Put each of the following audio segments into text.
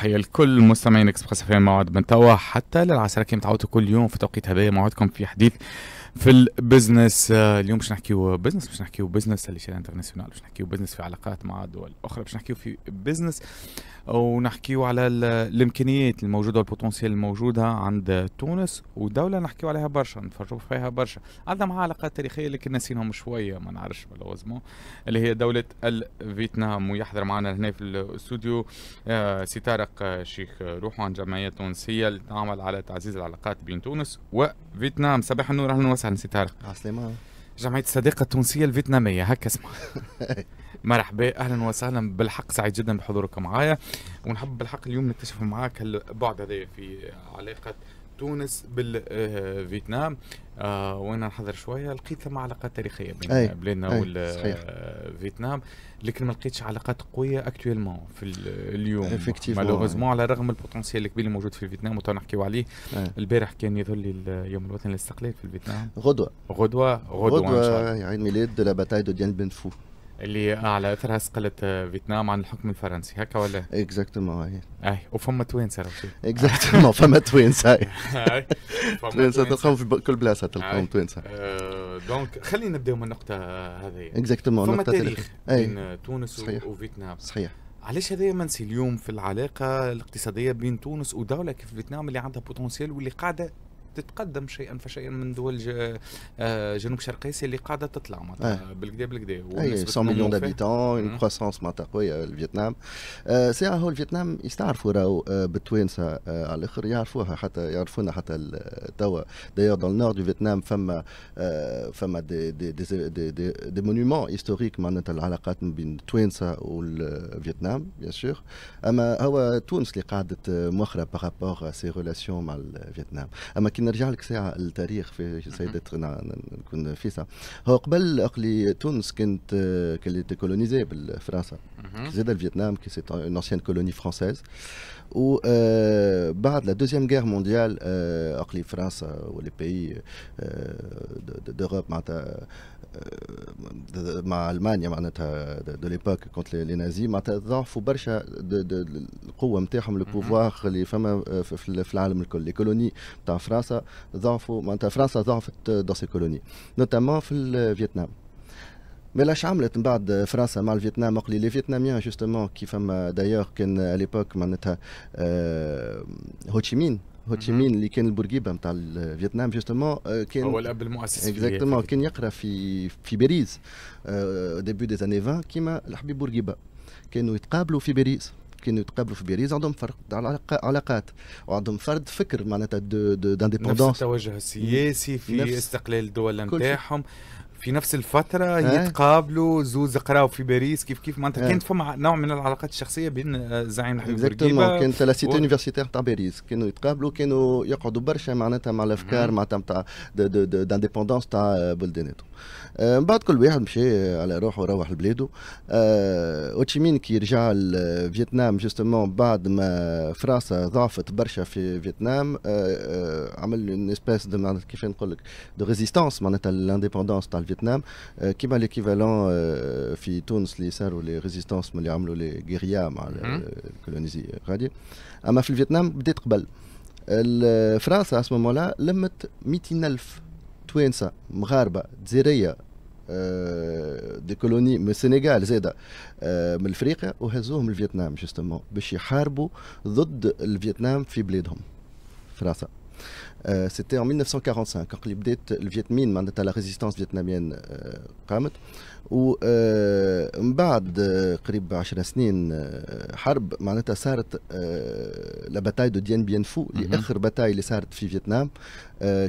تحيه لكل مستمعين اكسبريس في موعد من توا حتى للعشرة كي متعودوا كل يوم في توقيت هذايا موعدكم في حديث في البزنس آه، اليوم مش نحكيو بزنس مش نحكيو بزنس اللي شيء انترناسيونال مش نحكيو بزنس في علاقات مع دول اخرى مش نحكيو في بزنس ونحكيو على الامكانيات الموجوده والبوتنسيال الموجوده عند تونس ودوله نحكيو عليها برشا نتفرجوا فيها برشا عندنا معها علاقات تاريخيه لكن ناسينهم شويه ما نعرفش ملوزمو اللي هي دوله الفيتنام ويحضر معنا هنا في الاستوديو آه، سي طارق آه، شيخ روحو عن جمعيه تونسيه اللي تعمل على تعزيز العلاقات بين تونس وفيتنام صباح النور اهلا فرنسا نسيت تعرف عسلامة جمعية الصديقة التونسية الفيتنامية هكا اسمها مرحبا اهلا وسهلا بالحق سعيد جدا بحضوركم معايا ونحب بالحق اليوم نكتشف معاك البعد هذا في علاقة تونس بالفيتنام آه، وانا نحضر شويه لقيت ثم علاقات تاريخيه بين أي. بلادنا والفيتنام لكن ما لقيتش علاقات قويه اكتويلمون في اليوم مالوغوزمون على من البوتنسيال الكبير اللي موجود في الفيتنام وتو نحكيو عليه البارح كان يظهر لي اليوم الوطني للاستقلال في الفيتنام غدوه غدوه غدوه, غدوة عيد ميلاد لا باتاي دو ديان بن فو اللي على اثرها سقلت آه، فيتنام عن الحكم الفرنسي هكا ولا اكزاكتومون هي اي وفما توينس اكزاكتومون فما توينس اي توينس تلقاهم في كل بلاصه تلقاهم توينس دونك آه، خلينا نبداو من النقطه هذه اكزاكتومون نقطة تاريخ بين تونس وفيتنام صحيح علاش هذا ما اليوم في العلاقه الاقتصاديه بين تونس ودوله كيف فيتنام اللي عندها بوتنسيال واللي قاعده تتقدم شيئا فشيئا من دول آه، جنوب شرق اسيا اللي قاعده تطلع معناتها بالكدا بالكدا 100 مليون دابيتون اون كروسونس معناتها قويه الفيتنام ساعه هو الفيتنام يستعرفوا راهو آه، بالتوانسه آه، على الاخر يعرفوها حتى يعرفونا حتى توا دايور دون النور دو فيتنام فما فما دي دي دي دي, دي, دي مونيمون هيستوريك معناتها العلاقات بين التوانسه والفيتنام بيان سور اما هو تونس اللي قعدت مؤخره بارابور سي ريلاسيون مع الفيتنام اما كي نرجع لك ساعه للتاريخ في سيده نكون نفيسه هو قبل اقلي تونس كانت كانت كولونيزي بالفرنسا زاد الفيتنام كي سي اون انسيان كولوني فرانسيز و آه، بعد لا دوزيام غير مونديال آه، اقلي فرنسا ولي بيي دوروب معناتها Euh, ma Allemagne manette de l'époque contre les nazis. Mais dans euh, le fond, c'est de l'ouverture le mhm. pouvoir les femmes euh, le fléau de les colonies. Dans France, dans France, dans cette colonies notamment au Vietnam. Mais la Chambre est mal de France mal Vietnam. Les Vietnamiens justement qui font d'ailleurs à l'époque manette Ho Chi Minh. هو تشيمين اللي كان البورقيبه نتاع فيتنام جوستومون آه، كان هو الاب المؤسس اكزاكتومون كان يقرا في في باريس ديبي دي زاني 20 كيما الحبيب بورقيبه كانوا يتقابلوا في باريس كانوا يتقابلوا في باريس عندهم فرق علاقات وعندهم فرد فكر معناتها دانديبوندونس نفس التوجه السياسي في نفس استقلال الدول نتاعهم في نفس الفتره أه؟ يتقابلوا زوز قراو في باريس كيف كيف معناتها كانت إيه. فما نوع من العلاقات الشخصيه بين آه، زعيم حبيب بورقيبه كانت لا سيتي يونيفرسيتير تاع باريس كانوا يتقابلوا كانوا يقعدوا برشا معناتها مع الافكار إيه. معناتها تاع دانديبوندونس تاع بلداناتهم آه، من بعد كل واحد مشى آه، على روحه وروح لبلاده اوتشيمين كي رجع لفيتنام جوستومون بعد ما فرنسا ضعفت برشا في فيتنام عمل اون اسبيس كيف نقول لك دو ريزيستونس معناتها الانديبوندونس تاع فيتنام كيما ليكيفالون في تونس اللي صاروا لي ريزيستونس اللي عملوا لي غيريا مع الكولونيزي غادي اما في فيتنام بدات قبل فرنسا اسمو مولا لمت 200 الف توانسه مغاربه جزيريه دي كولوني من السنغال زاده من افريقيا وهزوهم لفيتنام جوستومون باش يحاربوا ضد الفيتنام في بلادهم فرنسا آه سيتي ان 1945 اللي بدات الفيتمين معناتها لا ريزيستانس فيتناميان آه قامت ومن بعد قريب 10 سنين حرب معناتها صارت لا باتاي دو ديان بيان فو اللي اخر باتاي اللي صارت في فيتنام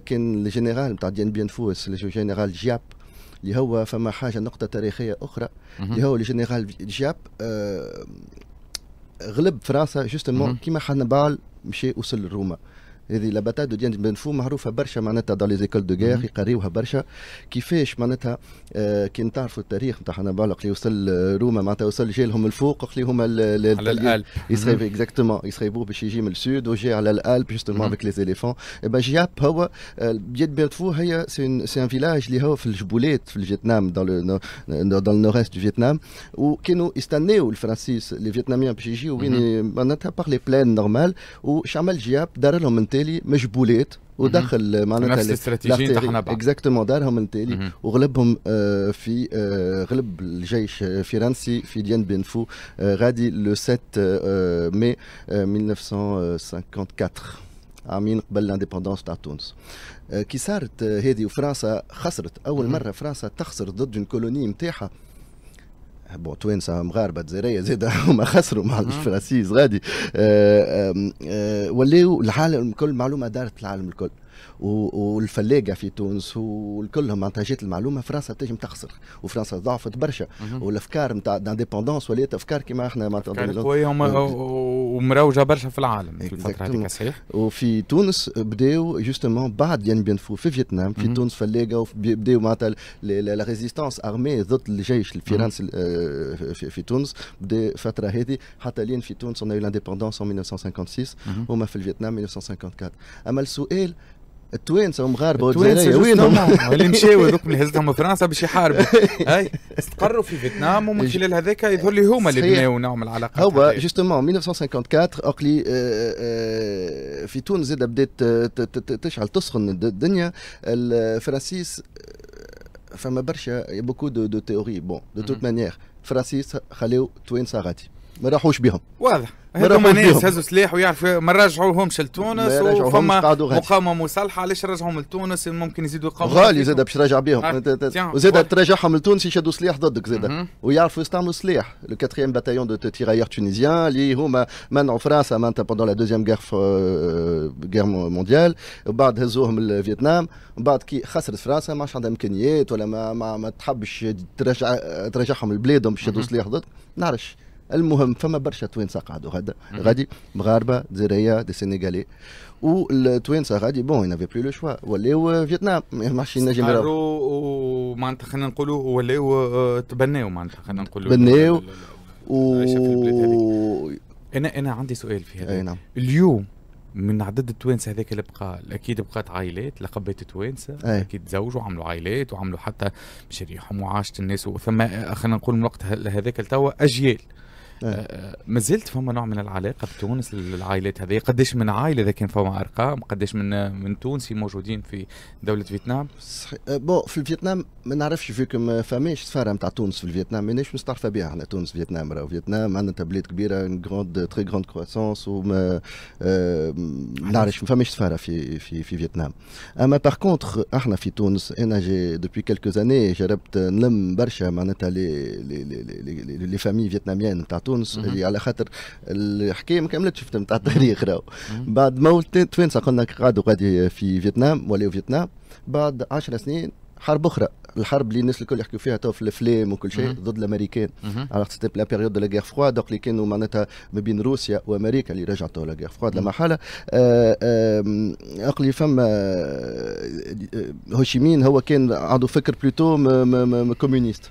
كان الجنرال نتاع ديان بيان فو الجنرال جياب اللي هو فما حاجه نقطه تاريخيه اخرى اللي هو الجنرال جياب غلب فرنسا جوستمون كيما حنبال مشي وصل لروما هذه لا باتاي دو ديان بنفو معروفه برشا معناتها دون لي زيكول دو غير يقريوها برشا كيفاش معناتها آه كي نتعرفوا التاريخ نتاع حنبله اللي وصل روما معناتها وصل جيلهم الفوق اللي هما على الالب يسري اكزاكتومون يسريبو باش يجي من السود وجا على الالب جوستومون افيك لي زيليفون با جياب هو آه، بيد بنفو هي سي ان فيلاج اللي هو في الجبولات في الفيتنام دون دون نورست دو فيتنام وكانوا يستناو الفرنسيس لي فيتناميان باش يجيو وين معناتها باغ لي بلان نورمال وش عمل جياب دار لهم انت بالتالي مجبولات ودخل معناتها نفس الاستراتيجيه نتاعنا بعد اكزاكتومون دارهم التالي وغلبهم آه، في آه، غلب الجيش الفرنسي آه، في ديان بنفو غادي لو 7 ماي 1954 عامين قبل الانديبوندونس تاع تونس كي صارت هذه وفرنسا خسرت اول مره فرنسا تخسر ضد الكولوني نتاعها بون توانسه مغاربه جزائريه زاد هما خسروا مع الفرنسيز غادي آه، آه، ولاو العالم الكل معلومه دارت العالم الكل والفلاقه في تونس والكلهم معناتها جات المعلومه فرنسا تنجم تخسر وفرنسا ضعفت برشا والافكار نتاع الانديبوندونس ولات افكار كما احنا معناتها قويه ومروجه برشا في العالم في الفتره هذيك صحيح وفي تونس بداوا جوستومون بعد يان يعني بين فو في فيتنام في تونس فلاقه بداوا معناتها لا ريزيستونس ارمي ضد الجيش الفرنسي آه، في تونس بدا الفتره هذه حتى لين في تونس اون ايو لانديبوندونس 1956 وما في الفيتنام 1954 اما السؤال التوانسه ومغاربه والجزائريه وينهم؟ اللي مشاو هذوك اللي هزتهم فرنسا باش يحاربوا اي استقروا في فيتنام ومن خلال هذاك يظهر لي هما اللي بناوا نوع من العلاقات هو جوستومون 1954 اقلي آه، آه، آه، في تونس زاد بدات تشعل تسخن الدنيا الفرنسيس فما برشا بوكو دو تيوري بون دو توت مانيير فرنسيس خليو توانسه غادي ما راحوش بهم واضح هذوما ناس هزوا سلاح ويعرفوا ما رجعوهمش لتونس وفما مقاومه مسلحه علاش رجعهم لتونس ممكن يزيدوا يقاوموا غالي زاد باش ترجع بهم وزاد ترجعهم لتونس يشدوا سلاح ضدك زاد ويعرفوا يستعملوا سلاح لو كاتريام باتايون دو تيرايور تونيزيان اللي هما منعوا فرنسا مانتا بوندون لا دوزيام غير غير مونديال وبعد هزوهم لفيتنام وبعد كي خسرت فرنسا ما عادش عندها امكانيات ولا ما, ما, ما تحبش ترجع ترجعهم لبلادهم باش يشدوا سلاح ضدك نعرفش المهم فما برشا توانسه قعدوا غدا غادي مغاربه جزائريه دي سينيغالي والتوانسه غادي بون ينافي بلو لو شوا ولاو فيتنام ماشي عرفتش نجم ومعناتها خلينا نقولوا ولاو تبناو معناتها خلينا نقولوا تبناو و انا انا عندي سؤال في هذا نعم. اليوم من عدد التوانسه هذاك اللي بقى اكيد بقات عائلات لقبات توانسه اكيد تزوجوا وعملوا عائلات وعملوا حتى مشاريعهم وعاشت الناس وثم خلينا نقول من وقت هذاك لتوا اجيال إيه. آه، ما زلت فما نوع من العلاقه بتونس العائلات هذه قديش من عائله اذا كان فما ارقام قديش من من تونسي موجودين في دوله فيتنام صحيح آه، بون في فيتنام ما نعرفش فيكم آه، فماش سفاره نتاع تونس في فيتنام ماناش مستعرفه بها احنا تونس فيتنام راه فيتنام عندنا بلاد كبيره ان غروند تري غروند كروسونس وما ما نعرفش فماش سفاره في في في فيتنام اما باغ كونتخ احنا في تونس انا جي دوبوي كيلكو زاني جربت نلم برشا معناتها لي لي لي لي فامي فيتناميان نتاع تونس تونس اللي على خاطر الحكايه ما كملتش شفت تاع التاريخ راهو بعد موت تونس قلنا قعدوا غادي في فيتنام ولاو فيتنام بعد 10 سنين حرب اخرى الحرب اللي الناس الكل يحكوا فيها تو في الافلام وكل شيء ضد الامريكان على خاطر لا بيريود دو لا غير فوا دوك اللي كانوا معناتها ما بين روسيا وامريكا اللي رجعت لا غير فوا لما حاله اقلي فما هوشيمين هو كان عنده فكر بلوتو كومونيست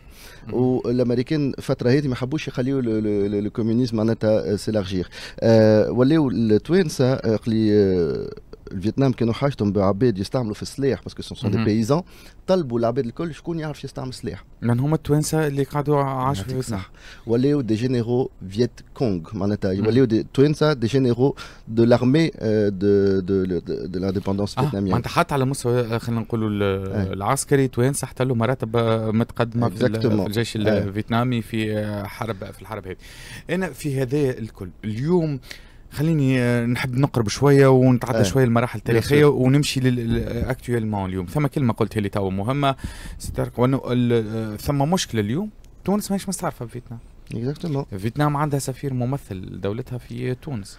والامريكان الفتره هذه ما حبوش يخليوا الكومونيزم معناتها سيلارجير آه، ولاو التوانسه آه، قلي آه، الفيتنام كانوا حاجتهم بعباد يستعملوا في السلاح باسكو سون دي بيزون طلبوا العباد الكل شكون يعرف يستعمل سلاح من هما التوانسه اللي قعدوا عاشوا في صح ولاو دي جينيرو فيت كونغ معناتها ولاو دي توانسه دي جينيرو دو لارمي آه، دو دو دو لانديبوندونس الفيتناميه آه، معناتها حتى على مستوى آه، خلينا نقولوا العسكري توانسه حتى له مراتب متقدمه في الجيش الفيتنامي في حرب في الحرب هذه انا في هذا الكل اليوم خليني آه، نحب نقرب شويه ونتعدى أه. شويه المراحل التاريخيه ونمشي مون اليوم ثم كلمه قلتها لي تو مهمه ستارك آه، ثم مشكله اليوم تونس ماهيش مستعرفه بفيتنام اكزاكتومون فيتنام عندها سفير ممثل دولتها في تونس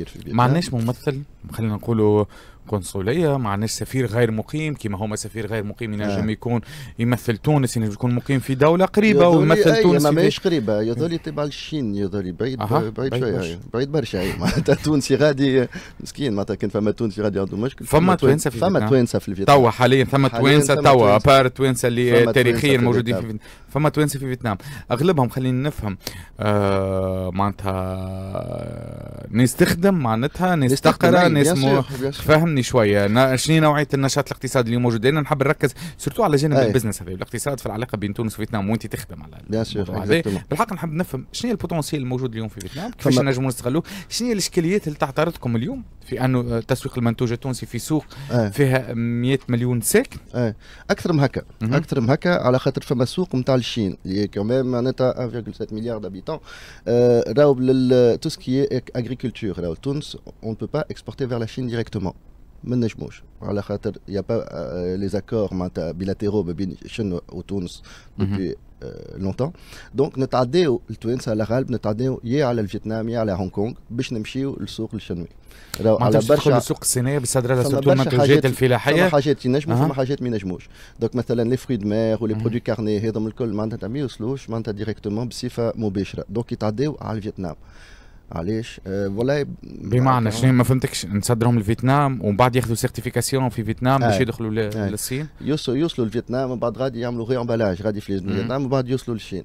كبير في البيت ما عندناش ممثل خلينا نقولوا القنصليه مع سفير غير مقيم كما هما سفير غير مقيم ينجم آه. يكون يمثل تونس ينجم يكون مقيم في دوله قريبه ويمثل أي تونس ما ماهيش قريبه يظل تبع الشين يظل بعيد أه. بعيد شويه بعيد برشا معناتها تونسي غادي مسكين معناتها كان فما تونسي غادي عنده مشكل فما توانسه في فما توانسه في الفيتنام توا حاليا فما توانسه توا ابار توانسه اللي تاريخيا موجودين في فيتنام فما توانسه في فيتنام اغلبهم خلينا نفهم آه، معناتها آه، نستخدم معناتها نستقرا نسمو فهمني عرفني شويه شنو نوعيه النشاط الاقتصادي اللي موجود لان نحب نركز سورتو على جانب إيه. البزنس هذا الاقتصاد في العلاقه بين تونس وفيتنام وانت تخدم على بالحق نحب نفهم شنو البوتونسيال الموجود اليوم في فيتنام كيفاش نجموا نستغلوه شنو الاشكاليات اللي تعترضكم اليوم في انه آه، تسويق المنتوج التونسي في سوق إيه. فيها 100 مليون ساكن إيه. اكثر من هكا اكثر من هكا على خاطر فما سوق نتاع الشين اللي كمان معناتها 1.7 مليار دابيتون راهو تو سكي اغريكولتور راهو تونس اون بو با اكسبورتي فيغ لا شين ديريكتومون ما نجموش على خاطر يا با لي زاكور معناتها بيلاتيرو ما بين شنو وتونس دوبي لونتون دونك نتعداو التوانسه على غالب نتعداو يا على الفيتنام يا على هونغ كونغ باش نمشيو للسوق الشنوي راهو على برشا السوق الصينيه بصدر سورتو المنتوجات الفلاحيه فما حاجات ينجموا فما حاجات ما ينجموش دونك مثلا لي فروي مير ولي برودوي كارني هذوما الكل معناتها ما يوصلوش معناتها ديريكتومون بصفه مباشره دونك يتعداو على الفيتنام علاش آه، ولا بمعنى شنو ما فهمتكش نصدرهم لفيتنام ومن بعد ياخذوا سيرتيفيكاسيون في فيتنام باش آه. يدخلوا آه. للصين يوصلوا يوصلوا لفيتنام ومن بعد غادي يعملوا غي امبلاج غادي في فيتنام ومن بعد يوصلوا للشين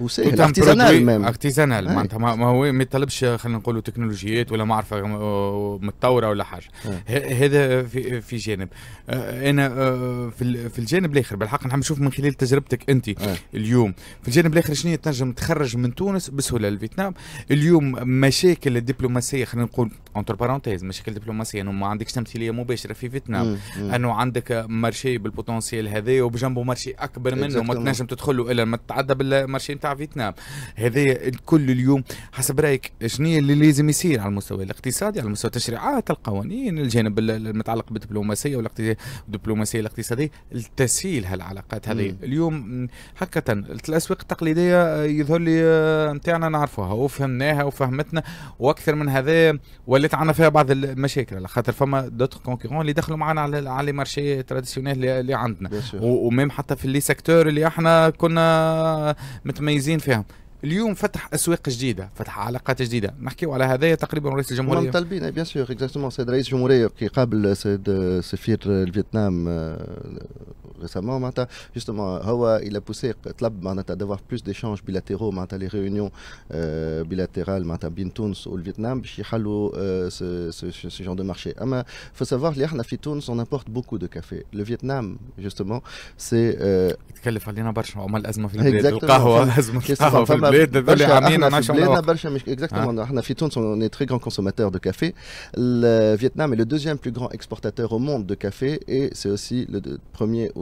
وسهل ارتيزانال ميم ارتيزانال معناتها ما هو ما يطلبش خلينا نقولوا تكنولوجيات ولا معرفه متطوره ولا حاجه إيه. هذا في, في جانب انا في في الجانب الاخر بالحق نحب نشوف من خلال تجربتك انت إيه. اليوم في الجانب الاخر شنو تنجم تخرج من تونس بسهوله لفيتنام اليوم مشاكل الدبلوماسيه خلينا نقول اونتر بارونتيز مشاكل دبلوماسيه انه ما عندكش تمثيليه مباشره في فيتنام إيه، انه عندك مارشي بالبوتنسيال هذا وبجنبه مارشي اكبر منه ما تنجم تدخله الا ما تتعدى بالمارشي السياسي نتاع فيتنام هذا الكل اليوم حسب رايك شنو اللي لازم يصير على المستوى الاقتصادي على مستوى التشريعات القوانين الجانب المتعلق بالدبلوماسيه والدبلوماسيه الاقتصاديه لتسهيل هالعلاقات هذه اليوم هكا الاسواق التقليديه آه، يظهر لي آه، نتاعنا نعرفوها وفهمناها وفهمتنا واكثر من هذا ولات عندنا فيها بعض المشاكل على خاطر فما دوتر كونكورون اللي دخلوا معنا على على لي مارشي تراديسيونيل اللي عندنا وميم حتى في لي سيكتور اللي احنا كنا متميزين فيهم اليوم فتح اسواق جديده فتح علاقات جديده نحكيو على هذايا تقريبا رئيس الجمهوريه طالبين بيان سور اكزاكتومون سيد رئيس الجمهوريه كي قابل سيد سفير الفيتنام récemment justement hawa il a poussé à d'avoir plus d'échanges bilatéraux les réunions euh, bilatérales le Vietnam, Vietnam, euh, le ce, ce, genre de marché ah, il faut savoir que احنا on importe beaucoup de café le Vietnam justement c'est euh, exactement les hein? on est très grand consommateur de café le Vietnam est le deuxième plus grand exportateur au monde de café et c'est aussi le premier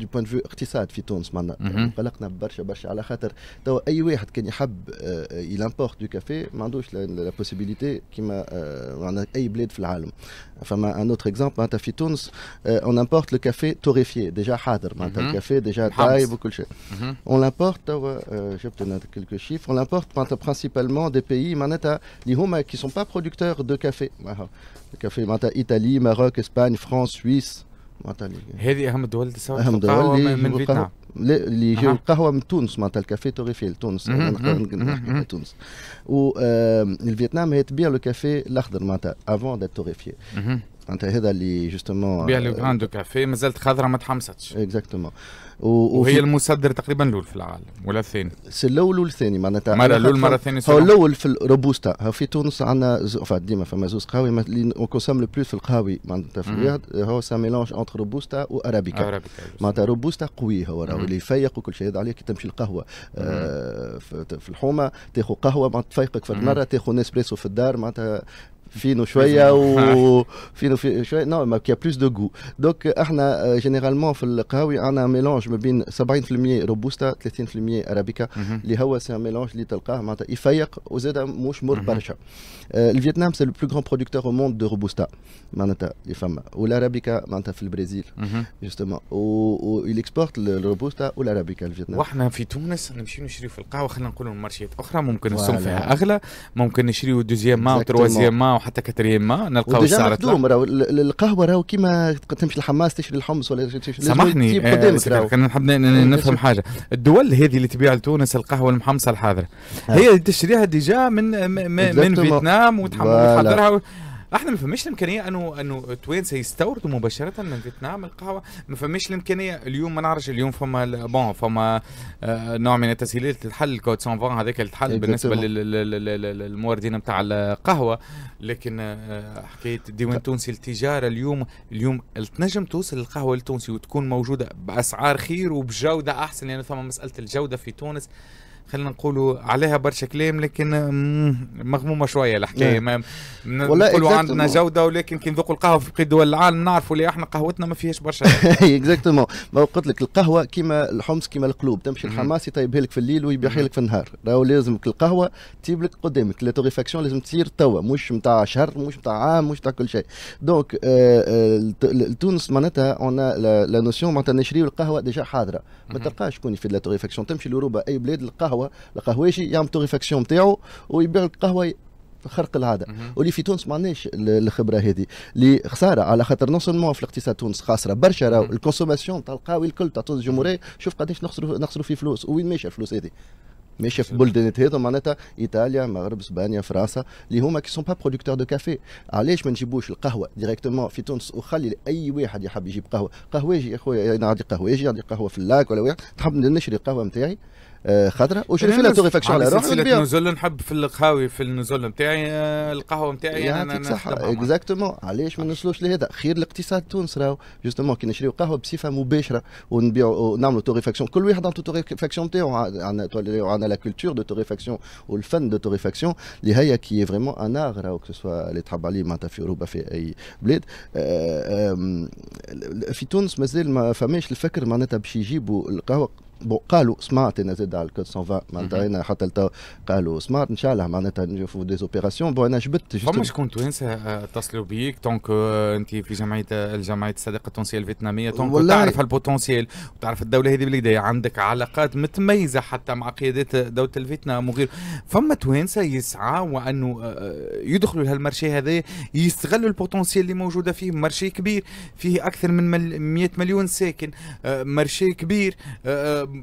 du point de vue de l'économie On du café, il a la possibilité qu'il y ait Un autre exemple, on importe le café torréfié, déjà présent. On importe, quelques chiffres, on importe principalement des pays qui sont pas producteurs de café. café à Maroc, Espagne France, Suisse, معناتها هذه اهم دول تسوي اهم دول اللي من فيتنام لا اللي يجيو القهوه من تونس معناتها الكافي توريفيل تونس تونس و الفيتنام هي تبيع لو كافي الاخضر معناتها افون دات توريفيل معناتها هذا اللي جوستومون بيع لو آه، غران دو كافي مازالت خضره ما تحمستش اكزاكتومون وهي المصدر تقريبا الاول في العالم ولا الثاني سي الاول والثاني معناتها مره الاول مره ثانيه هو الاول في الروبوستا في تونس عندنا ديما فما زوز قهاوي اللي كونسوم لو بلوس في القهاوي معناتها في الرياض هو سا ميلونج انتر روبوستا وارابيكا معناتها روبوستا قوي هو راهو اللي يفيق وكل شيء هذا عليه كي تمشي القهوه آه، في الحومه تاخذ قهوه معناتها تفيقك في المره تاخذ نسبريسو في الدار معناتها فينو شويه وفينو في شويه نو كي بلوس دو غو دونك احنا جينيرالمون في القهاوي عندنا ميلونج ما بين 70% روبوستا 30% ارابيكا mhm. اللي هو سي ميلونج اللي تلقاه معناتها يفيق وزاد مش مر mhm. برشا الفيتنام سي لو بلو غران برودكتور او موند دو روبوستا معناتها اللي فما والارابيكا معناتها في البرازيل جوستومون mhm. و اكسبورت الروبوستا والارابيكا الفيتنام واحنا في تونس نمشيو نشريو في القهوه خلينا نقولوا مارشيات اخرى ممكن نصوم فيها اغلى ممكن نشريو دوزيام ما وتروازيام ما حتى كتريم ما نلقاو السعر مخدوم راهو القهوه راهو كيما تمشي الحماس تشري الحمص ولا تشري سامحني آه، كان نحب نفهم حاجه الدول هذه اللي تبيع لتونس القهوه المحمصه الحاضره هي تشريها ديجا من من فيتنام وتحضرها احنا ما فماش الامكانيه انه انه توينس يستوردوا مباشره من فيتنام القهوه ما فماش الامكانيه اليوم ما نعرفش اليوم فما بون فما آه، نوع من التسهيلات تتحل سون فون هذاك اللي تحل بالنسبه إيه، للموردين نتاع القهوه لكن آه، حكايه ديوان طيب. تونسي التجاره اليوم اليوم تنجم توصل القهوه التونسي وتكون موجوده باسعار خير وبجوده احسن لان يعني ثم مساله الجوده في تونس خلينا نقولوا عليها برشا كلام لكن مغمومه شويه الحكايه إيه. ما نقولوا عندنا جوده ولكن كي نذوقوا القهوه في بقية دول العالم نعرفوا اللي احنا قهوتنا ما فيهاش برشا اكزاكتومون ما قلت لك القهوه كيما الحمص كيما القلوب تمشي الحماس يطيبها لك في الليل ويبيعها لك في النهار راهو لازمك القهوه تجيب لك قدامك لا توغيفاكسيون لازم تصير توا مش نتاع شهر مش نتاع عام مش نتاع كل شيء دونك تونس euh، euh، معناتها اون لا نوسيون معناتها نشريو القهوه ديجا حاضره ما تلقاش شكون يفيد لا توريفاكسيون تمشي لاوروبا اي بلاد القهوه القهواشي يعمل توريفاكسيون نتاعو ويبيع القهوه خرق العاده واللي في تونس ما عندناش الخبره هذه اللي خساره على خاطر نون سولمون في الاقتصاد تونس خاسره برشا راهو الكونسوماسيون تاع الكل تاع تونس الجمهوريه شوف قداش نخسروا نخسروا في فلوس وين ماشيه الفلوس هذه ماشي في بلدان هذو معناتها ايطاليا مغرب اسبانيا فرنسا اللي هما كي سون با برودكتور دو كافي علاش ما نجيبوش القهوه ديريكتومون في تونس وخلي اي واحد يحب يجيب قهوه يجي يا خويا انا عندي يجي عندي قهوه في اللاك ولا واحد تحب نشري القهوه نتاعي خضراء وشري لها توغي فاك شغله روح سلسله نزول نحب في القهاوي في النزول نتاعي آه، القهوه نتاعي يعني انا صح اكزاكتومون علاش ما نوصلوش لهذا خير الاقتصاد تونس راهو جوستومون كي نشريو قهوه بصفه مباشره ونبيعوا ونعملوا توريفاكسيون كل واحد عنده توريفاكسيون نتاعو عندنا لا كولتور دو توريفاكسيون والفن دو توريفاكسيون اللي هي كي فريمون ان اغ راهو كسوا اللي تحب عليه معناتها في اوروبا في اي بلاد آه، في تونس مازال ما فماش الفكر معناتها باش يجيبوا القهوه بون قالوا سمعت انا زاد على الكود 120 معناتها انا حتى لتو قالوا سمعت ان شاء الله معناتها نشوفوا دي زوبيراسيون بون انا جبت فما شكون توانسه اتصلوا بيك دونك euh, انت في جمعيه الجمعيه الصديقه التونسيه الفيتناميه دونك تعرف البوتنسيال وتعرف الدوله هذه بالكدا عندك علاقات متميزه حتى مع قيادات دوله الفيتنام وغيره فما توانسه يسعى وانه آه، آه، يدخلوا لهالمارشي هذا يستغلوا البوتونسيال اللي موجوده فيه مارشي كبير فيه اكثر من 100 مليون ساكن آه، مارشي كبير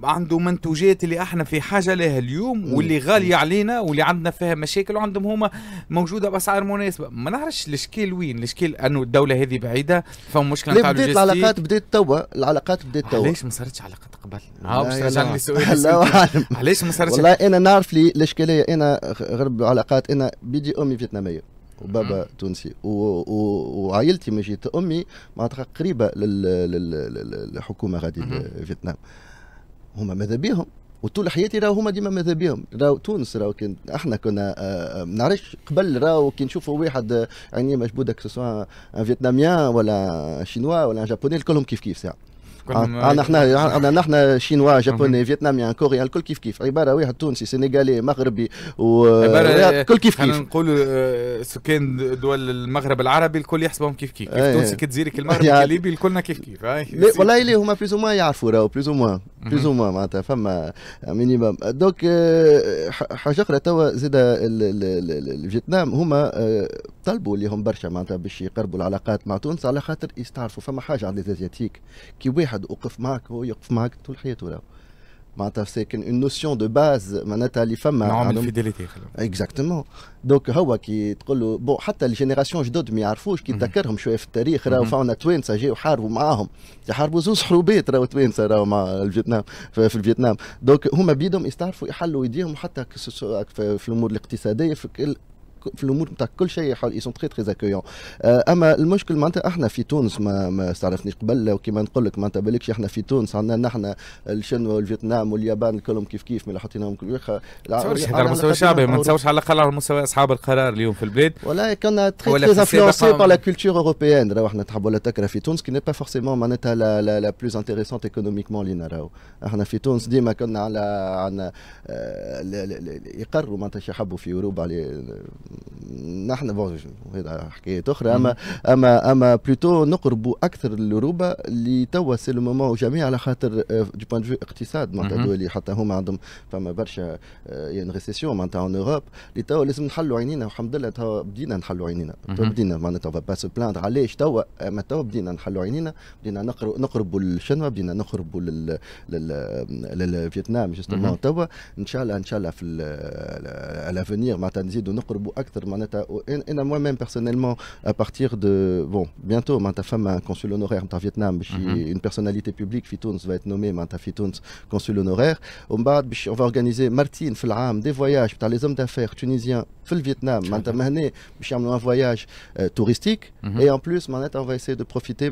عنده منتوجات اللي احنا في حاجه لها اليوم واللي غاليه علينا واللي عندنا فيها مشاكل وعندهم هما موجوده باسعار مناسبه ما نعرفش الاشكال وين الاشكال انه الدوله هذه بعيده فما مشكله نتاع بديت العلاقات بدات توا العلاقات بدات توا علاش ما صارتش علاقات قبل؟ اه باش ترجعني لسؤال علاش ما صارتش والله انا نعرف لي الاشكاليه انا غرب العلاقات انا بيدي امي فيتناميه وبابا تونسي وعائلتي من امي معناتها قريبه للحكومه غادي فيتنام هما ماذا بيهم وطول حياتي راهو هما ديما ماذا بيهم راهو تونس راهو كان احنا كنا ما آه، آه، نعرفش قبل راهو كي نشوفوا واحد عينيه مشبوده سواء ان فيتناميان ولا شينوا ولا جابوني الكلهم كيف كيف ساعه عندنا احنا عندنا احنا شينوا جابوني فيتنامي يعني كوريان الكل كيف كيف عباره واحد تونسي سنغالي مغربي و الكل كيف كيف نقول آه، سكان دول المغرب العربي الكل يحسبهم كيف كيف إيه. تونسي كتزيرك المغرب يعني الليبي الكلنا كيف كيف والله اللي هما بليز ما يعرفوا راهو بليز ما بليز ما معناتها فما مينيمم دوك آه، حاجه اخرى توا زاد الفيتنام هما آه، طلبوا ليهم برشا معناتها باش يقربوا العلاقات مع تونس على خاطر يستعرفوا فما حاجه عند الازياتيك كي واحد واحد وقف معك هو يوقف معك طول حياته راهو معناتها سي كان اون نوسيون دو باز معناتها اللي فما نوع من الفيديليتي اكزاكتومون دوك هو كي تقول له بون حتى الجينيراسيون جدد ما يعرفوش كي تذكرهم شويه في التاريخ راهو فاونا توانسه جاو حاربوا معاهم يحاربوا زوز حروبات راهو توانسه راهو مع الفيتنام في الفيتنام دوك هما بيدهم يستعرفوا يحلوا ايديهم حتى في الامور الاقتصاديه في كل في الامور نتاع كل شيء حول يسون تري تري اكويون اما المشكل معناتها احنا في تونس ما, ما استعرفنيش قبل وكما نقول لك معناتها بالكش احنا في تونس عندنا نحن الشن والفيتنام واليابان كلهم كيف كيف ملي حطيناهم كل وجهه على المستوى الشعبي ما نتصورش على الاقل على مستوى اصحاب القرار اليوم في البلاد ولا كنا تري تري انفلونسي بار لا كولتور اوروبيان راهو احنا تحب ولا تكره في تونس كي با فورسيمون معناتها لا لا لا بلوز انتيريسونت ايكونوميكمون اللي نراو احنا في تونس ديما كنا على عندنا آه، يقروا معناتها يحبوا في اوروبا نحن بون هذا حكايه اخرى اما اما اما بلوتو نقربوا اكثر لاوروبا اللي توا سي لو مومون جميع على خاطر دو بوان دو اقتصاد معناتها دولي حتى هما عندهم فما برشا اون آه، يعني ريسيسيون معناتها اون اوروب اللي توا لازم نحلوا عينينا والحمد لله توا بدينا نحلوا عينينا توا بدينا معناتها با سو بلاند علاش توا اما توا بدينا نحلوا عينينا بدينا نقربوا للشنوا بدينا نقربوا لل للفيتنام جوستومون توا ان شاء الله ان شاء الله في الافونيغ معناتها نزيدوا نقربوا et moi même personnellement à partir de bon bientôt ta femme un consul honoraire en Vietnam mhm. une personnalité publique fitouns va être nommé manta fitouns consul honoraire on va organiser martin Flaham des voyages pour les hommes d'affaires tunisiens le vietnam معناتها مهنا un voyage voyage euh, touristique mhm. et en plus on va essayer de profiter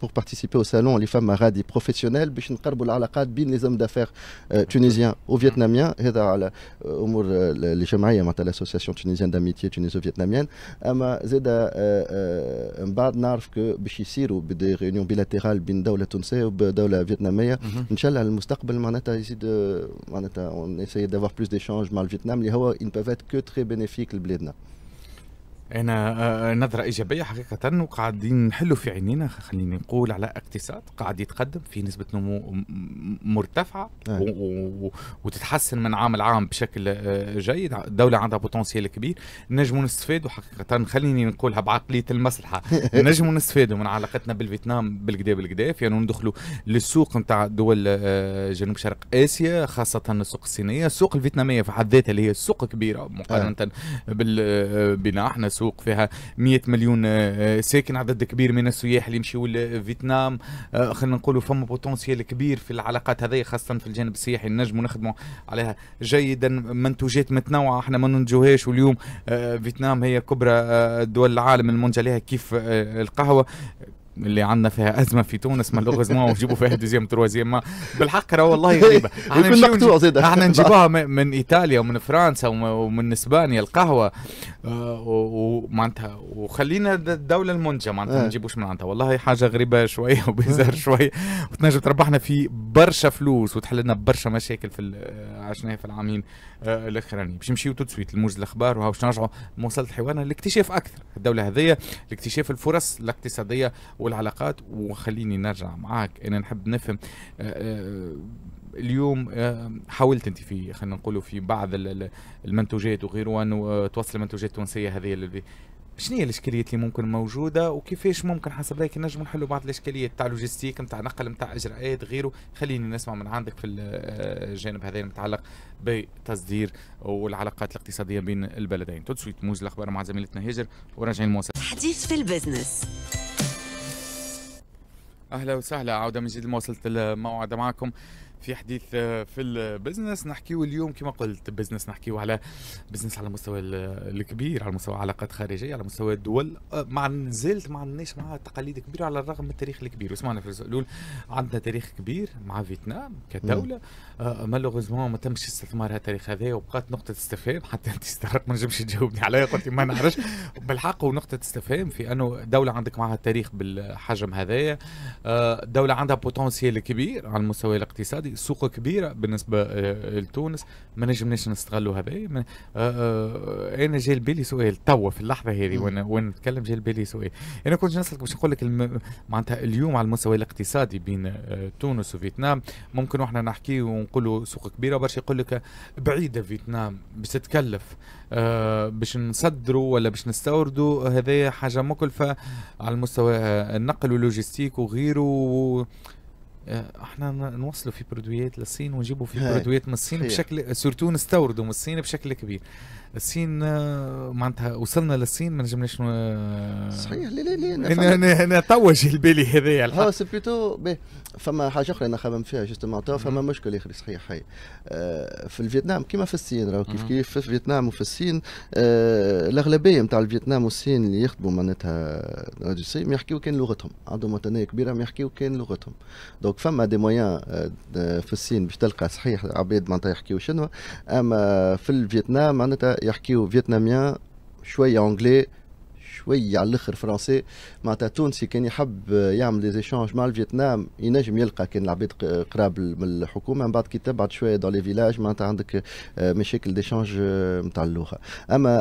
pour participer au salon les femmes maradi professionnelles les hommes d'affaires euh, tunisiens ou vietnamiens, et امور euh, l'association tunisienne d'amitié l'amitié tunisien-vietnamienne. Mais il y a eh, eh, un bad narf que des réunions bilatérales entre Daoula tunisienne et Daoula vietnamienne. Mhm. Inch'Allah, le mustaqbel, on essaye d'avoir plus d'échanges avec le Vietnam. Ils ne peuvent être que très bénéfiques pour le Vietnam. انا آه، آه، نظره ايجابيه حقيقه وقاعدين نحلوا في عينينا خليني نقول على اقتصاد قاعد يتقدم في نسبه نمو مرتفعه نعم. وتتحسن من عام لعام بشكل آه، جيد الدوله عندها بوتنسيال كبير نجموا نستفادوا حقيقه خليني نقولها بعقليه المصلحه نجموا نستفادوا من علاقتنا بالفيتنام بالكدا بالكدا في يعني ندخلوا للسوق نتاع دول جنوب شرق اسيا خاصه السوق الصينيه السوق الفيتناميه في حد ذاتها اللي هي سوق كبيره مقارنه أيه. بنا احنا سوق سوق فيها 100 مليون آه، آه، ساكن عدد كبير من السياح اللي يمشيوا لفيتنام آه، خلينا نقولوا فما بوتنسيال كبير في العلاقات هذه خاصه في الجانب السياحي نجموا نخدموا عليها جيدا منتوجات متنوعه احنا ما ننجوهاش واليوم فيتنام هي كبرى دول العالم المنتج عليها كيف القهوه اللي عندنا فيها ازمه في تونس ما لغز ما ونجيبوا فيها دوزيام تروازيام بالحق راه والله غريبه احنا نجيبوها من ايطاليا ومن فرنسا ومن اسبانيا القهوه آه، ومعناتها وخلينا الدوله المنتجه معناتها إيه. ما نجيبوش من عندها والله حاجه غريبه شويه وبيزار شويه وتنجم تربحنا في برشا فلوس وتحل لنا برشا مشاكل في آه، عشناها في العامين آه، الاخرانيين باش نمشيو تو تسويت لموج الاخبار وهاو باش نرجعوا موصلة حوارنا لاكتشاف اكثر الدوله هذيا لاكتشاف الفرص الاقتصاديه والعلاقات وخليني نرجع معاك انا نحب نفهم آه، آه، اليوم آه، حاولت انت في خلينا نقولوا في بعض المنتوجات وغيره انه توصل المنتوجات التونسيه هذه اللي شنو هي الاشكاليات اللي ممكن موجوده وكيفاش ممكن حسب رايك نجم نحلوا بعض الاشكاليات تاع لوجيستيك نتاع نقل نتاع اجراءات غيره خليني نسمع من عندك في الجانب هذا المتعلق بتصدير والعلاقات الاقتصاديه بين البلدين تو موز الاخبار مع زميلتنا هجر وراجعين المواصلات حديث في البزنس اهلا وسهلا عوده من جديد لمواصله الموعد معكم في حديث آه، في البزنس نحكيو اليوم كما قلت بزنس نحكيو على بزنس على المستوى الكبير على مستوى علاقات خارجيه على مستوى الدول آه، ما نزلت ما عندناش معها تقاليد كبيره على الرغم من التاريخ الكبير وسمعنا في الاول عندنا تاريخ كبير مع فيتنام كدوله مالوغوزمون آه، ما تمش استثمار هالتاريخ هذا وبقات نقطه استفهام حتى انت استغرقت ما نجمش تجاوبني عليها قلت ما نعرفش بالحق ونقطه استفهام في انه دوله عندك معها تاريخ بالحجم هذايا دوله عندها بوتنسيال كبير على المستوى الاقتصادي سوق كبيره بالنسبه آه، لتونس ما نجمناش نستغلوا هذا انا آه، آه، جاي لبالي سؤال توا في اللحظه هذه وانا وانا نتكلم جاي لبالي سؤال انا كنت نسالك باش نقول لك الم... معناتها اليوم على المستوى الاقتصادي بين تونس وفيتنام ممكن احنا نحكي ونقولوا سوق كبيره برشا يقول لك بعيده فيتنام باش تتكلف أه باش نصدروا ولا باش نستوردوا هذا حاجه مكلفه على المستوى النقل واللوجستيك وغيره آه، احنا نوصلوا في برودويات للصين ونجيبوا في برودويات من الصين بشكل سورتو نستوردوا من الصين بشكل كبير الصين آه، معناتها وصلنا للصين ما نجمناش صحيح لا لا لا انا انا, أنا توج البالي هذايا هو سي بلوتو فما حاجه اخرى انا خمم فيها جوستومون تو فما مشكل اخر صحيح هي آه، في الفيتنام كيما في الصين راهو كيف كيف في الفيتنام وفي الصين الاغلبيه نتاع الفيتنام والصين اللي يخدموا معناتها ما يحكيو كان لغتهم عندهم وطنيه كبيره ما يحكيو كان لغتهم دونك دونك فما دي مويان في الصين باش تلقى صحيح عبيد معناتها يحكيو شنو اما في الفيتنام معناتها يحكيو فيتناميان شويه انجلي شوي على الاخر فرنسي معناتها تونسي كان يحب يعمل دي زيشانج مع الفيتنام ينجم يلقى كان العباد قراب من الحكومه من بعد كي تبعد شويه دون لي فيلاج معناتها عندك آه، مشاكل ديشانج آه، نتاع اللغه اما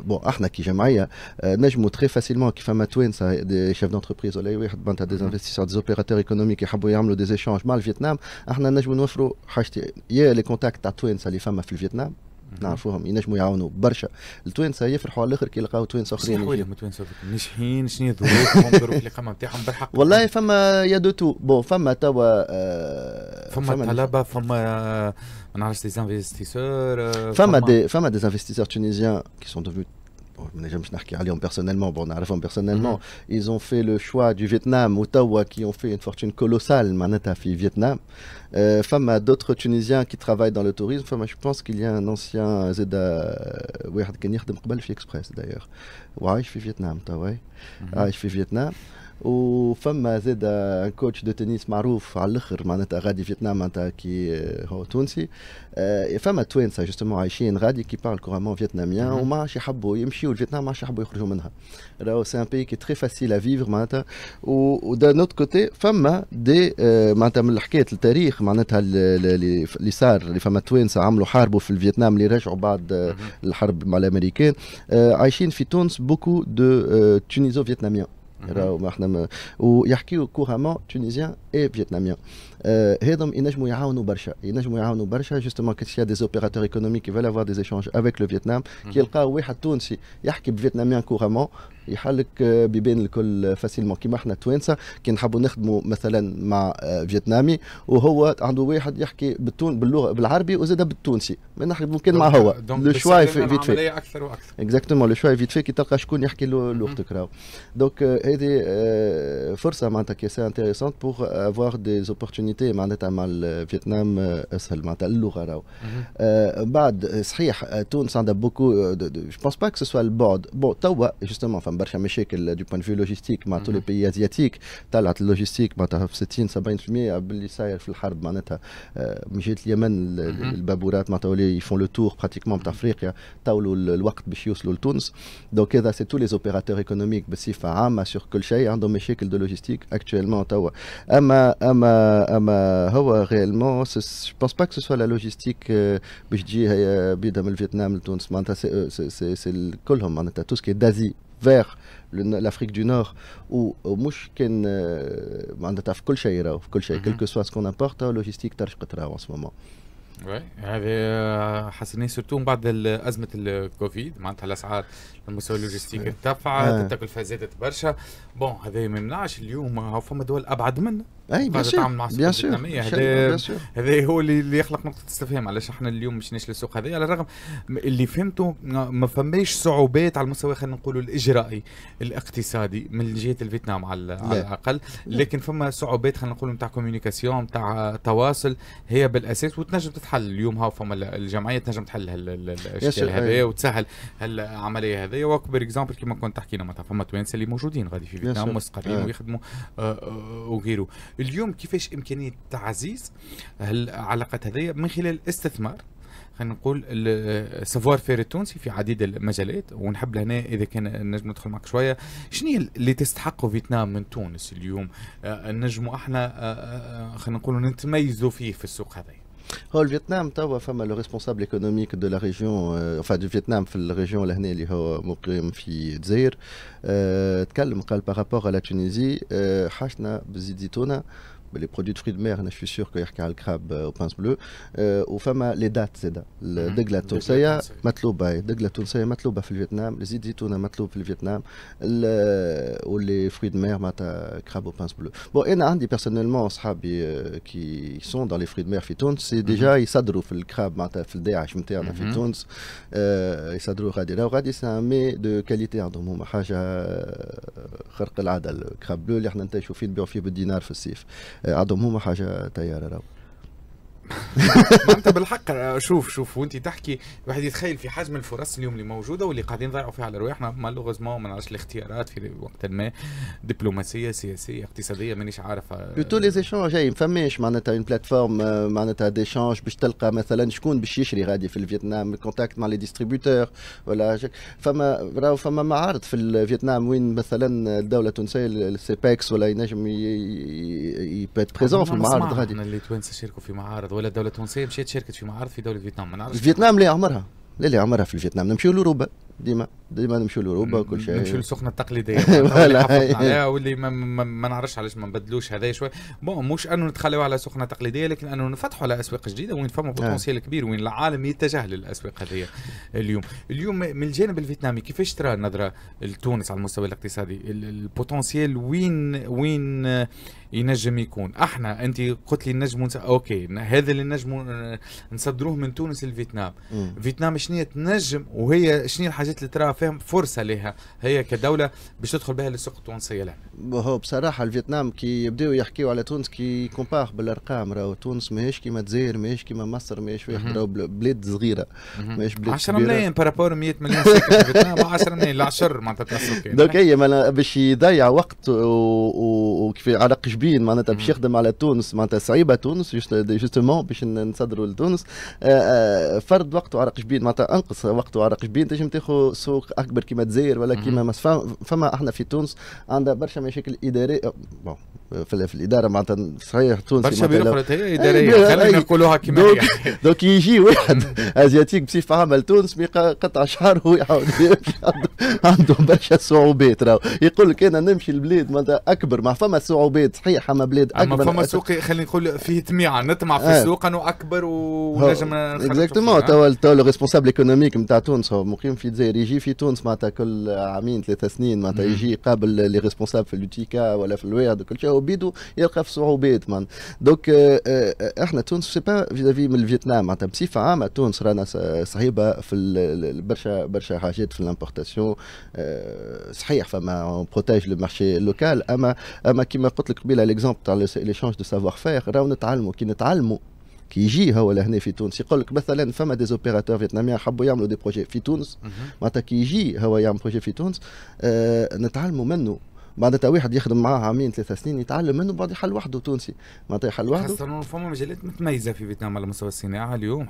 بون آه، احنا كي جمعيه نجموا تخي فاسيلمون كي فما توانسه دي شيف دونتربريز ولا اي واحد معناتها دي انفستيسور دي اوبيراتور ايكونوميك يحبوا يعملوا دي زيشانج مع الفيتنام احنا نجموا نوفروا حاجتين يا لي كونتاكت تاع توانسه اللي فما في الفيتنام نعرفوهم ينجموا يعاونوا برشا التوانسه يفرحوا على الاخر كي يلقاو توانسه اخرين التوانسه ناجحين شنو ظروفهم ظروف الاقامه نتاعهم بالحق والله فما يا دو تو بون فما توا آه، فما طلبه فما ما نعرفش دي انفستيسور آه، فما دي فما دي انفستيسور تونيزيان كي سون دوفنو personnellement, bon, personnellement, mm-hmm. ils ont fait le choix du Vietnam, Ottawa, qui ont fait une fortune colossale, fille Vietnam. Euh, femme à d'autres Tunisiens qui travaillent dans le tourisme, femme, je pense qu'il y a un ancien Zeda euh, Express d'ailleurs. Ouais, je fais Vietnam, toi, mm-hmm. Ah, je Vietnam. وفما زاد كوتش دو تنس معروف على الاخر معناتها غادي فيتنام معناتها كي آه، هو تونسي آه، فما توانسه جوستومون عايشين غادي كي بارل كورامون فيتناميان وما عادش يحبوا يمشيوا لفيتنام ما عادش يحبوا يخرجوا منها راهو سي ان بي كي تري فاسيل ا فيفر معناتها ودان اوت كوتي فما دي آه، معناتها من الحكايه التاريخ معناتها اللي صار اللي فما توانسه عملوا حاربوا في الفيتنام اللي رجعوا بعد الحرب مع الامريكان عايشين في تونس بوكو دو تونيزو فيتناميان Mhm. rau, machnam, euh, ou y a qui ont couramment tunisien et vietnamien. hein, dom, inache mou y a un ou barsha, y a justement que des opérateurs économiques qui veulent avoir des échanges avec le Vietnam, mhm. qui le par ou et hatoun si vietnamien couramment. يحلك آه، بيبان الكل آه، فاسيلمون كيما احنا توانسه كي نحبوا نخدموا مثلا مع آه، فيتنامي وهو عنده واحد يحكي بالتون باللغه بالعربي وزاد بالتونسي نحكي ممكن مع هو لو شوا فيت في اكثر واكثر اكزاكتومون لو شوا فيت في كي تلقى شكون يحكي لغتك راهو دونك هذه فرصه معناتها كي سي انتريسونت بور افوار دي زوبورتينيتي معناتها مع الفيتنام اسهل معناتها اللغه راهو بعد صحيح تونس عندها بوكو جو بونس با كو سوا البعد بون توا جوستومون فما برشا مشاكل دو بوان فيو لوجيستيك مع تو لي بيي ازياتيك طلعت اللوجيستيك معناتها في 60 70% باللي صاير في الحرب معناتها آه، من جهه اليمن البابورات معناتها ولا يفون لو تور براتيكمون تاع افريقيا طولوا الوقت باش يوصلوا لتونس دونك هذا سي تو لي اوبيراتور ايكونوميك بصفه عامه سور كل شيء عندهم مشاكل دو لوجيستيك اكتويلمون توا اما اما اما هو ريالمون جو بونس با كو سو لا لوجيستيك باش تجي هي بيدها من الفيتنام لتونس معناتها سي آه، كلهم معناتها تو سكي دازي vers l'Afrique du Nord ومش كان معناتها في كل شيء راهو في كل شيء كل سوا سكون امبورت لوجيستيك ترشقت راهو ان سومون هذا حسني سورتو من بعد ازمه الكوفيد معناتها الاسعار المستوى اللوجستيك ارتفعت التكلفه زادت برشا بون هذا ما يمنعش اليوم فما دول ابعد منه اي بيان سور مع بيان سور هذا هو اللي يخلق نقطه استفهام علاش احنا اليوم نشل للسوق هذا على الرغم اللي فهمته ما فماش صعوبات على المستوى خلينا نقولوا الاجرائي الاقتصادي من جهه الفيتنام على, على الاقل لكن فما صعوبات خلينا نقولوا نتاع كوميونيكاسيون نتاع تواصل هي بالاساس وتنجم تتحل اليوم هاو فما الجمعيه تنجم تحل الاشكال هذا وتسهل العمليه هذايا واكبر اكزامبل كما كنت تحكينا معناتها فما توانسه اللي موجودين غادي في فيتنام مستقرين ويخدموا آه، آه، وغيره اليوم كيفاش امكانيه تعزيز العلاقات هذه من خلال استثمار خلينا نقول السافوار فير التونسي في عديد المجالات ونحب لهنا اذا كان نجم ندخل معك شويه شنو اللي تستحقه فيتنام من تونس اليوم آه، نجموا احنا آه، آه، خلينا نقولوا نتميزوا فيه في السوق هذا Au oh, Vietnam ta fama le responsable économique de la région euh, enfin du Vietnam dans la région l'année, il qui est fi par rapport à la Tunisie euh, hachna bziditouna les produits de fruits de mer, je suis sûr que le crabe euh, au pince bleu, euh, au femme les dates, c'est ça. Le mhm. degla tunsaya, matlouba, degla tunsaya, matlouba le Vietnam, les iditouna matlouba le Vietnam, ou les fruits de mer, mata crabe au pince bleu. Bon, et un personnellement, sahabi euh, qui sont dans les fruits de mer fitons, c'est mhm. déjà ils s'adrou le crabe, mata fil daesh, mterna mhm. fitons, ils s'adrou radi. Là, radi, c'est un mets de qualité, donc, حاجه خرق العاده الكراب بلو اللي احنا ننتجوا فيه نبيعوا فيه بالدينار في الصيف آه، عندهم ما حاجه تيار راهو ما انت بالحق شوف شوف وانت تحكي الواحد يتخيل في حجم الفرص اليوم اللي موجوده واللي قاعدين نضيعوا فيها على رواحنا لغز ما نعرفش الاختيارات في وقت ما دبلوماسيه سياسيه اقتصاديه مانيش عارف تو لي زيشونج ما فماش معناتها اون آه، بلاتفورم معناتها ديشونج باش تلقى مثلا شكون باش يشري غادي في الفيتنام الكونتاكت مع لي ديستريبيوتور ولا فما راهو فما معارض في الفيتنام وين مثلا الدوله التونسيه السيبيكس ولا ينجم يبات بريزون في المعارض غادي اللي التوانسه يشاركوا في معارض ولا دوله تونسيه مشيت شاركت في معرض في دوله فيتنام ما نعرفش فيتنام لا عمرها لا عمرها في فيتنام نمشيو لأوروبا ديما ديما نمشيو لاوروبا وكل شيء نمشيو للسخنه التقليديه عليها واللي ما, ما, ما نعرفش علاش ما نبدلوش هذا شوي بون مش انه نتخلوا على سخنه تقليديه لكن انه نفتحوا على اسواق جديده وين فما آه. بوتونسيال كبير وين العالم يتجه للاسواق هذه اليوم اليوم من الجانب الفيتنامي كيفاش ترى النظره لتونس على المستوى الاقتصادي البوتونسيال وين وين ينجم يكون احنا انت قلت لي نجم ونس... اوكي هذا اللي نجم آه، نصدروه من تونس لفيتنام فيتنام شنو تنجم وهي شنو الحاجات اللي تراها فيهم فرصه لها هي كدوله باش تدخل بها للسوق التونسيه لها هو بصراحه الفيتنام كي يبداو يحكيو على تونس كي كومباغ بالارقام راهو تونس ماهيش كيما الجزائر ماهيش كيما مصر ماهيش راهو بلاد صغيره ماهيش بلاد 10 ملايين بارابور 100 مليون ساكن فيتنام 10 ملايين العشر معناتها تنسوا دوك هي باش يضيع وقت وكيف على قشبين معناتها باش يخدم على تونس معناتها صعيبه تونس جوستومون باش نصدروا لتونس آه، آه، فرد وقته على قشبين معناتها انقص وقته على قشبين تنجم تاخذ سوق اكبر كيما تزير ولا كيما فما احنا في تونس عندها برشا مشاكل اداريه بون في, في الاداره معناتها صحيح تونس برشا بيروقراطيه اداريه خلينا نقولوها كيما دوك, دوك يجي واحد ازياتيك بصفه عامه لتونس قطع شعره ويعاود عنده برشا صعوبات راهو يقول لك انا نمشي البلاد معناتها اكبر ما فما صعوبات صحيح اما بلاد اكبر اما فما سوق خلينا نقول فيه تميعه نطمع في السوق انه اكبر ونجم اكزاكتومون تو ريسبونسابل ايكونوميك نتاع تونس هو مقيم في الجزائر يجي في تونس معناتها كل عامين ثلاثة سنين معناتها يجي يقابل لي ريسبونساب في اليوتيكا ولا في الويرد وكل شيء وبيدو يلقى في صعوبات معناتها دوك euh, euh, احنا تونس سي با فيزافي من الفيتنام معناتها بصفة عامة تونس رانا صعيبة في برشا برشا حاجات في الامبورتاسيون euh، صحيح فما اون بروتيج لو مارشي لوكال اما اما كيما قلت لك قبيله ليكزومبل تاع ليشونج دو سافوار فير راهو نتعلموا كي نتعلموا كي يجي هو لهنا في تونس يقول لك مثلا فما دي زوبيراتور فيتناميان حبوا يعملوا دي بروجي في تونس معناتها كي يجي هو يعمل بروجي في تونس آه نتعلموا منه بعد تا واحد يخدم معاه عامين ثلاثة سنين يتعلم منه بعد يحل وحده تونسي معناتها يحل وحده خاصة فما مجالات متميزة في فيتنام على مستوى الصناعة اليوم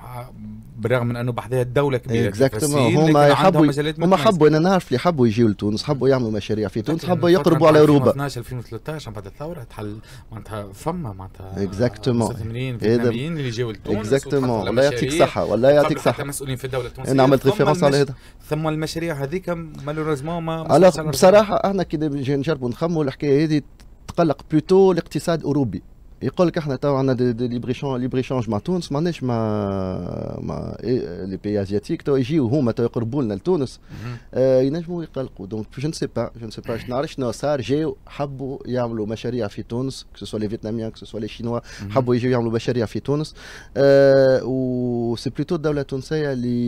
بالرغم من أنه بحذاها الدولة كبيرة اكزاكتومون هما يحبوا هما حبوا أنا نعرف اللي حبوا يجيو لتونس حبوا يعملوا مشاريع في تونس حبوا يقربوا على أوروبا 2012 2013 بعد الثورة تحل معناتها فما معناتها اكزاكتومون مستثمرين اللي جاو لتونس اكزاكتومون الله يعطيك صحة والله يعطيك صحة مسؤولين في الدولة التونسية أنا عملت ريفيرونس على هذا ثم المشاريع هذيك مالوريزمون ما بصراحة احنا كي نجرب ونخموا الحكايه هذه تقلق بلوتو الاقتصاد الاوروبي يقول لك احنا تو عندنا دي, دي ليبريشون ليبريشونج مع تونس ماناش مع مع لي بي ازياتيك تو يجيو هما تو يقربوا لنا لتونس آه ينجموا يقلقوا دونك جو سي با جو سي با نعرف شنو صار جاو حبوا يعملوا مشاريع في تونس كو سوا لي فيتناميان كو سوا لي شينوا حبوا يجيو يعملوا مشاريع في تونس آه و سي بلوتو الدوله التونسيه اللي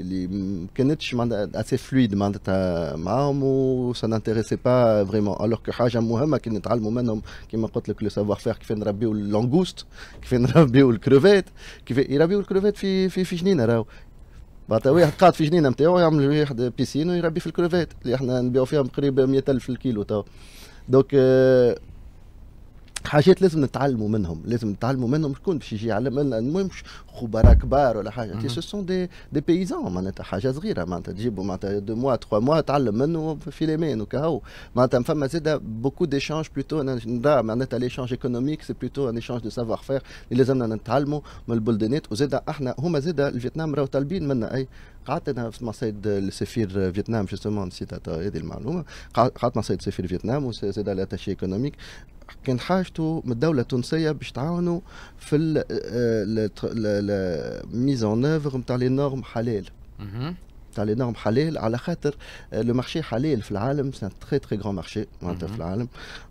اللي ما كانتش معناتها اسي فلويد معناتها معاهم و سا نانتيريسي با فريمون الوغ كو حاجه مهمه كي نتعلموا منهم كيما قلت لك لو سافوار سافوار فير كيف نربيو اللونغوست كيف نربيو الكروفيت كيف يربيو الكروفيت في في في جنينه راهو معناتها واحد قاعد في جنينه نتاعو يعمل واحد بيسين ويربي في الكروفيت اللي احنا نبيعو فيهم قريب 100000 الكيلو تو دونك حاجات لازم نتعلموا منهم لازم نتعلموا منهم شكون باش يجي يعلم لنا المهم خبراء كبار ولا حاجه سو سون دي دي بيزون معناتها حاجه صغيره معناتها تجيبوا معناتها دو موا تخوا موا تعلم منه في لي مان وكهو معناتها فما زاد بوكو ديشانج بلوتو انا نرى معناتها ليشانج ايكونوميك سي بلوتو ان ايشانج دو سافوار فير اللي لازمنا نتعلموا من البلدانات وزاد احنا هما زاد الفيتنام راهو طالبين منا اي قعدت انا مع السيد السفير فيتنام جوستومون نسيت هذه المعلومه قعدت مع السيد سفير فيتنام وزاد الاتاشي ايكونوميك كان حاجته من الدوله التونسيه باش تعاونوا في الميز اون اوفر نتاع لي نورم حلال تاع لي نورم حلال على خاطر لو آه، مارشي حلال في العالم سان تري تري غران مارشي معناتها في العالم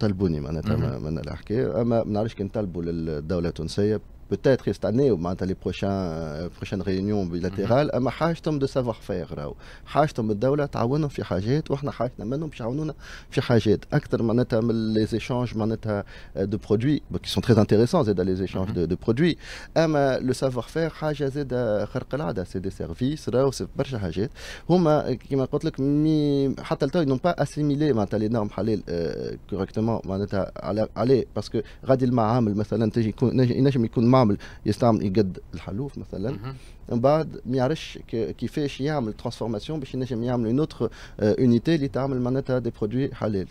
طلبوني معناتها من الحكايه اما ما نعرفش كان طلبوا للدوله التونسيه peut-être cette année ou dans les prochaines réunions bilatérales de حاجتهم دو سافوار فيغ راهو de الدوله تعاونهم في حاجات واحنا حاجتنا منهم باش في حاجات اكثر معناتها من لي معناتها دو يستعمل يستعمل يقد الحلوف مثلا من بعد ما يعرفش كيفاش يعمل ترانسفورماسيون باش ينجم يعمل اون اوتر اونيتي اللي تعمل معناتها دي برودوي حلال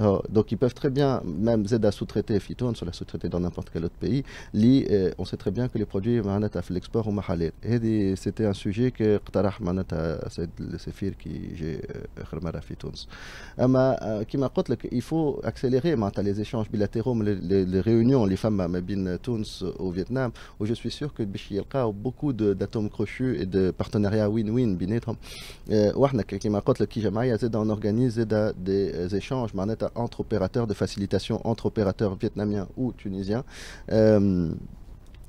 Euh, donc ils peuvent très bien, même à sous-traiter sur la sous-traiter dans n'importe quel autre pays. Euh, on sait très bien que les produits à l'export ou mahalet. C'était un sujet que Qtarah à c'est le séfir qui j'ai euh, à Mais qui m'a dit il faut accélérer les échanges bilatéraux, les, réunions, les femmes Tunis au Vietnam, où je suis sûr que Bishilka a beaucoup d'atomes crochus et de partenariats win-win. qui m'a on organise des échanges entre opérateurs, de facilitation entre opérateurs vietnamiens ou tunisiens. Euh,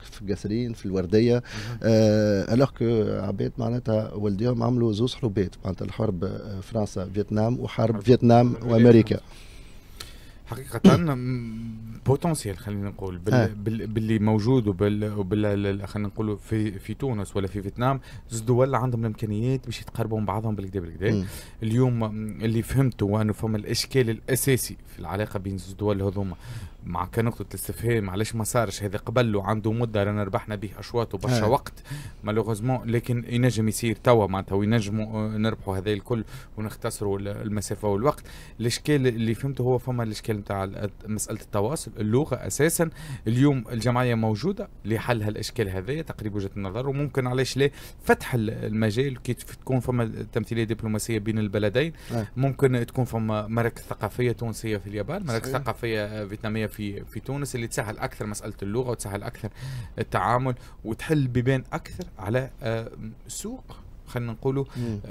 في قسرين في الورديه الوغ كو عباد معناتها والديهم عملوا زوز حروبات معناتها الحرب آه، فرنسا فيتنام وحرب فيتنام وامريكا حقيقة بوتنسيال خلينا نقول بال آه. بال باللي موجود وبال, وبال خلينا نقولوا في في تونس ولا في فيتنام زوز دول عندهم الامكانيات باش يتقربوا من بعضهم بالكدا بالكدا اليوم اللي فهمته انه فما الاشكال الاساسي في العلاقه بين زوز الدول هذوما مع كنقطة الاستفهام علاش ما صارش هذا قبل وعنده مدة رانا ربحنا به أشواط وبرشا آه. وقت مالوغوزمون لكن ينجم يصير توا معناتها وينجموا آه، نربحوا هذا الكل ونختصروا المسافة والوقت الإشكال اللي فهمته هو فما الإشكال نتاع مسألة التواصل اللغة أساسا اليوم الجمعية موجودة لحل هالإشكال هذايا تقريبا وجهة النظر وممكن علاش لا فتح المجال كي تكون فما تمثيلية دبلوماسية بين البلدين آه. ممكن تكون فما مراكز ثقافية تونسية في اليابان مراكز ثقافية فيتنامية في في تونس اللي تسهل اكثر مساله اللغه وتسهل اكثر التعامل وتحل بيبان اكثر على آه، سوق خلينا نقولوا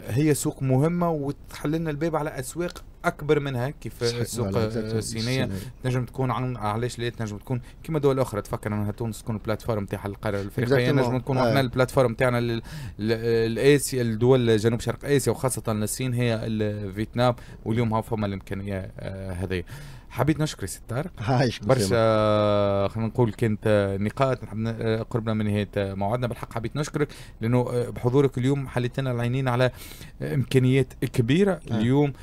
هي سوق مهمه وتحل لنا الباب على اسواق اكبر منها كيف السوق الصينيه تنجم تكون علاش ليه تنجم تكون كما دول اخرى تفكر انها تونس تكون البلاتفورم تاعها القاره الافريقيه نجم نكون احنا آه. البلاتفورم تاعنا الاسيا الدول جنوب شرق اسيا وخاصه الصين هي الفيتنام واليوم ها فما الامكانيه آه، هذه حبيت نشكر سي طارق برشا خلينا نقول كانت نقاط قربنا من نهايه موعدنا بالحق حبيت نشكرك لانه بحضورك اليوم حليت لنا العينين على امكانيات كبيره آه. اليوم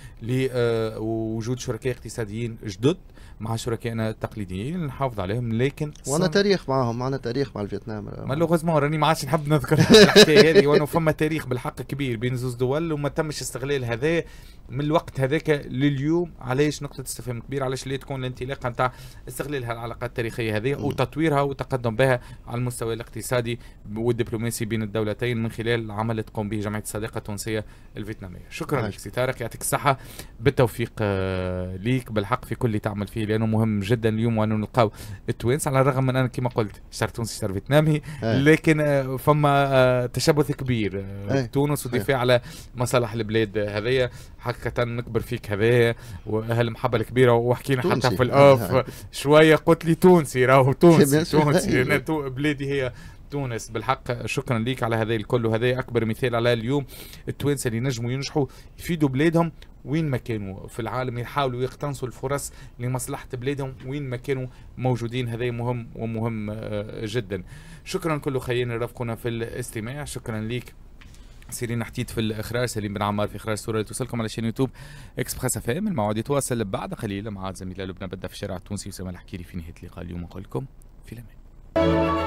لوجود شركاء اقتصاديين جدد مع شركائنا التقليديين نحافظ عليهم لكن وانا تاريخ معاهم معنا تاريخ مع الفيتنام ما لوغوزمون راني ما عادش نحب نذكر الحكايه هذه وانه فما تاريخ بالحق كبير بين زوز دول وما تمش استغلال هذا من الوقت هذاك لليوم علاش نقطه استفهام كبير علاش اللي تكون الانطلاقه نتاع استغلال هالعلاقات التاريخيه هذه وتطويرها وتقدم بها على المستوى الاقتصادي والدبلوماسي بين الدولتين من خلال العمل تقوم به جمعيه الصداقه التونسيه الفيتناميه شكرا لك سي طارق يعطيك الصحه بالتوفيق آه، ليك بالحق في كل اللي تعمل فيه لانه مهم جدا اليوم وانه نلقاو التوانسه على الرغم من انا كما قلت شر تونسي شر فيتنامي إيه. لكن آه، فما آه، تشبث كبير آه، إيه. إيه. تونس والدفاع على مصالح البلاد هذايا حقيقة نكبر فيك هذايا وهالمحبة الكبيرة وحكينا حتى في الأوف شوية قلت لي تونسي راهو تونسي تونسي بلادي هي تونس بالحق شكرا ليك على هذا الكل وهذا اكبر مثال على اليوم التوانسه اللي نجموا ينجحوا يفيدوا بلادهم وين ما كانوا في العالم يحاولوا يقتنصوا الفرص لمصلحة بلادهم وين ما كانوا موجودين هذا مهم ومهم آه، جدا شكرا كل خيين رفقنا في الاستماع شكرا ليك سيرين حتيت في الاخراج سليم بن عمار في اخراج الصوره اللي توصلكم على شان يوتيوب اكسبريس اف ام الموعد يتواصل بعد قليل مع الزميله لبنى بدا في الشارع التونسي وسام الحكيري في نهايه اللقاء اليوم نقول لكم في الامان